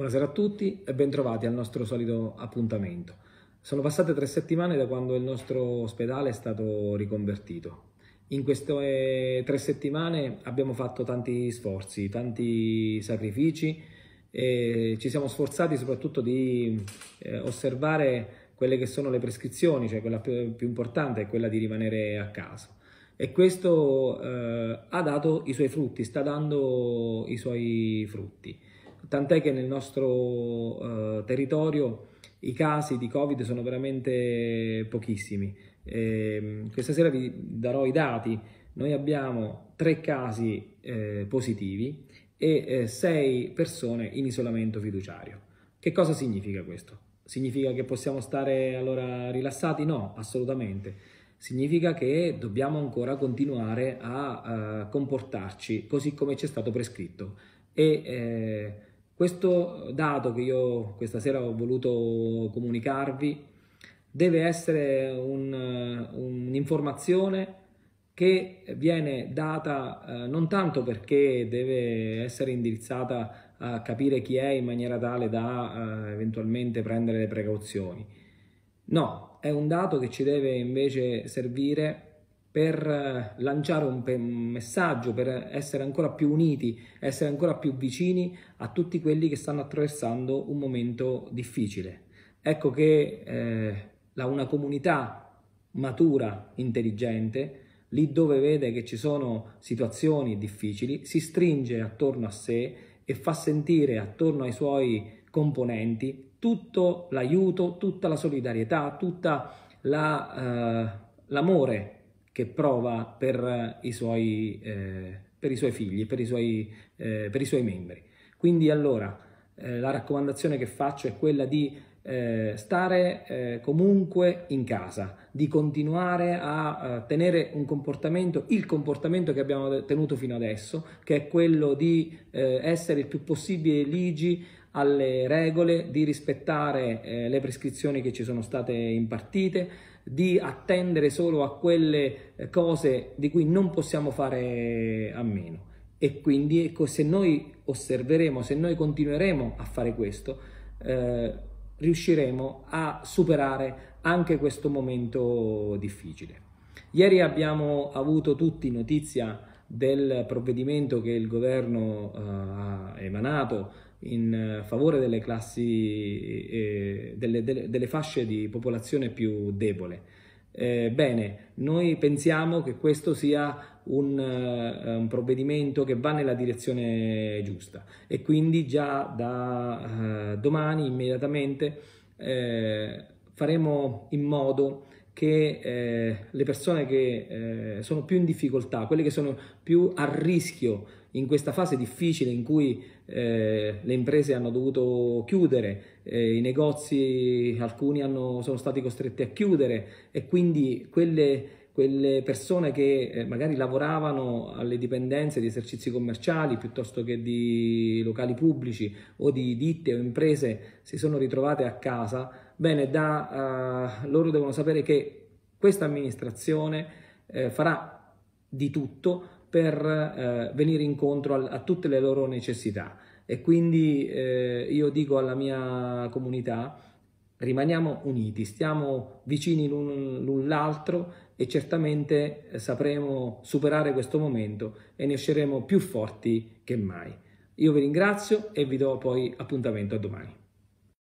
Buonasera a tutti e bentrovati al nostro solito appuntamento. Sono passate tre settimane da quando il nostro ospedale è stato riconvertito. In queste tre settimane abbiamo fatto tanti sforzi, tanti sacrifici e ci siamo sforzati soprattutto di eh, osservare quelle che sono le prescrizioni, cioè quella più importante è quella di rimanere a casa e questo eh, ha dato i suoi frutti, sta dando i suoi frutti. Tant'è che nel nostro eh, territorio i casi di Covid sono veramente pochissimi. E, ehm, questa sera vi darò i dati. Noi abbiamo tre casi eh, positivi e eh, sei persone in isolamento fiduciario. Che cosa significa questo? Significa che possiamo stare allora rilassati? No, assolutamente significa che dobbiamo ancora continuare a uh, comportarci così come ci è stato prescritto. E eh, questo dato che io questa sera ho voluto comunicarvi deve essere eh, un'informazione che viene data eh, non tanto perché deve essere indirizzata a capire chi è in maniera tale da eh, eventualmente prendere le precauzioni, No, è un dato che ci deve invece servire per eh, lanciare un, messaggio, per essere ancora più uniti, essere ancora più vicini a tutti quelli che stanno attraversando un momento difficile. Ecco che eh, una comunità matura, intelligente, lì dove vede che ci sono situazioni difficili, si stringe attorno a sé e fa sentire attorno ai suoi componenti tutto l'aiuto, tutta la solidarietà, tutta la, eh, l'amore che prova per eh, i suoi, eh, per i suoi figli, per i suoi, eh, per i suoi membri. Quindi allora eh, la raccomandazione che faccio è quella di eh, stare eh, comunque in casa, di continuare a eh, tenere un comportamento, il comportamento che abbiamo tenuto fino adesso, che è quello di eh, essere il più possibile ligi alle regole, di rispettare eh, le prescrizioni che ci sono state impartite, di attendere solo a quelle cose di cui non possiamo fare a meno. E quindi ecco, se noi osserveremo, se noi continueremo a fare questo, eh, riusciremo a superare anche questo momento difficile. Ieri abbiamo avuto tutti notizia del provvedimento che il governo eh, ha emanato in favore delle classi, eh, delle, delle, delle fasce di popolazione più debole. Eh, bene, noi pensiamo che questo sia un, uh, un, provvedimento che va nella direzione giusta e quindi già da uh, domani immediatamente eh, faremo in modo che eh, le persone che eh, sono più in difficoltà, quelle che sono più a rischio in questa fase difficile in cui eh, le imprese hanno dovuto chiudere, eh, i negozi alcuni hanno, sono stati costretti a chiudere e quindi quelle, quelle persone che eh, magari lavoravano alle dipendenze di esercizi commerciali piuttosto che di locali pubblici o di ditte o imprese si sono ritrovate a casa Bene, da, uh, loro devono sapere che questa amministrazione eh, farà di tutto per eh, venire incontro a, a tutte le loro necessità e quindi eh, io dico alla mia comunità rimaniamo uniti, stiamo vicini l'un, l'altro e certamente eh, sapremo superare questo momento e ne usciremo più forti che mai. Io vi ringrazio e vi do poi appuntamento a domani.